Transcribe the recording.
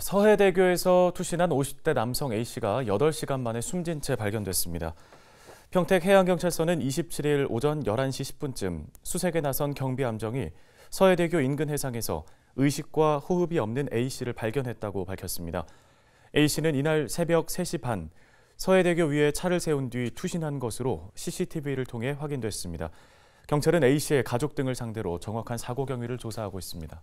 서해대교에서 투신한 50대 남성 A씨가 8시간 만에 숨진 채 발견됐습니다. 평택해양경찰서는 27일 오전 11시 10분쯤 수색에 나선 경비함정이 서해대교 인근 해상에서 의식과 호흡이 없는 A씨를 발견했다고 밝혔습니다. A씨는 이날 새벽 3시 반 서해대교 위에 차를 세운 뒤 투신한 것으로 CCTV를 통해 확인됐습니다. 경찰은 A씨의 가족 등을 상대로 정확한 사고 경위를 조사하고 있습니다.